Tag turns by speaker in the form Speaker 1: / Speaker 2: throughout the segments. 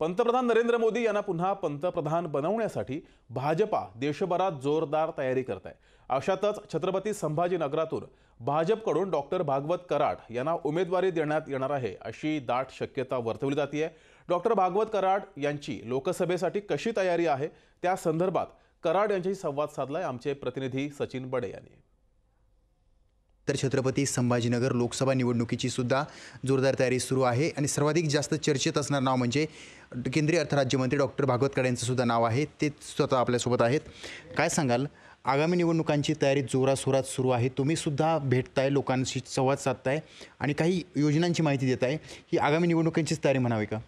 Speaker 1: पंतप्रधान नरेंद्र मोदी यांना पुन्हा पंतप्रधान बनवण्यासाठी भाजपा देशभरात जोरदार तयारी करत आहे अशातच छत्रपती संभाजीनगरातून भाजपकडून डॉक्टर भागवत कराड यांना उमेदवारी देण्यात येणार आहे अशी दाट शक्यता वर्तवली जाते आहे डॉक्टर भागवत कराड यांची लोकसभेसाठी कशी तयारी आहे त्या संदर्भात कराड यांच्याशी संवाद साधलाय आमचे प्रतिनिधी सचिन बडे यांनी
Speaker 2: तर छत्रपती संभाजीनगर लोकसभा निवडणुकीची सुद्धा जोरदार तयारी सुरू आहे आणि सर्वाधिक जास्त चर्चेत असणार नाव म्हणजे केंद्रीय अर्थराज्यमंत्री डॉक्टर भागवतकर यांचं सुद्धा नाव आहे ते स्वतः आपल्यासोबत आहेत काय सांगाल आगामी निवडणुकांची तयारी जोरासोरात सुरू आहे तुम्ही सुद्धा भेटताय लोकांशी संवाद साधताय आणि काही योजनांची माहिती देत आहे ही आगामी निवडणुकांचीच तयारी म्हणावी का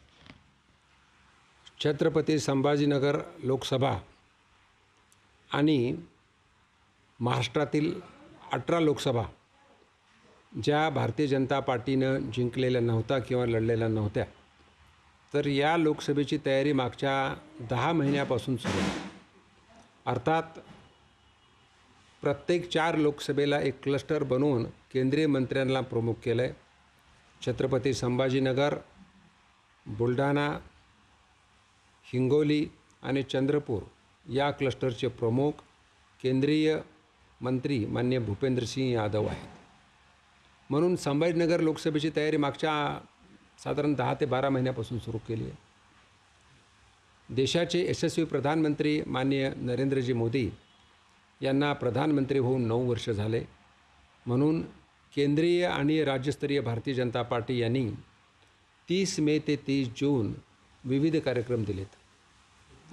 Speaker 3: छत्रपती संभाजीनगर लोकसभा आणि महाराष्ट्रातील अठरा लोकसभा ज्या भारतीय जनता पार्टीनं जिंकलेल्या नव्हता किंवा लढलेल्या नव्हत्या तर या लोकसभेची तयारी मागच्या दहा महिन्यापासून सुरू आहे अर्थात प्रत्येक चार लोकसभेला एक क्लस्टर बनवून केंद्रीय मंत्र्यांना प्रमुख केलं आहे छत्रपती संभाजीनगर बुलढाणा हिंगोली आणि चंद्रपूर या क्लस्टरचे प्रमुख केंद्रीय मंत्री मान्य भूपेंद्रसिंह यादव आहेत म्हणून संभाजीनगर लोकसभेची तयारी मागच्या साधारण दहा ते बारा महिन्यापासून सुरू केली आहे देशाचे यशस्वी प्रधानमंत्री माननीय नरेंद्रजी मोदी यांना प्रधानमंत्री होऊन नऊ वर्ष झाले म्हणून केंद्रीय आणि राज्यस्तरीय भारतीय जनता पार्टी यांनी तीस मे ते तीस जून विविध कार्यक्रम दिलेत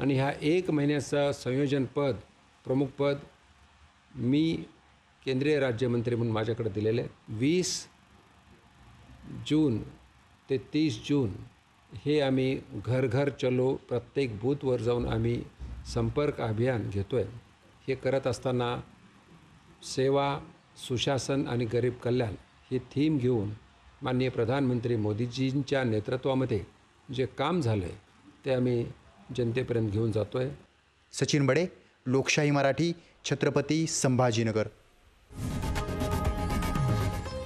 Speaker 3: आणि ह्या एक महिन्याचं संयोजनपद प्रमुखपद मी केंद्रीय राज्यमंत्री म्हणून माझ्याकडे दिलेले आहेत वीस जून ते तीस जून हे आम्ही घर घर चलो प्रत्येक बूथवर जाऊन आम्ही संपर्क अभियान घेतो आहे हे करत असताना सेवा सुशासन आणि गरीब कल्याण ही थीम घेऊन माननीय प्रधानमंत्री मोदीजींच्या नेतृत्वामध्ये जे काम झालं आहे ते आम्ही जनतेपर्यंत घेऊन जातो आहे सचिन बडे लोकशाही मराठी
Speaker 2: छत्रपती संभाजीनगर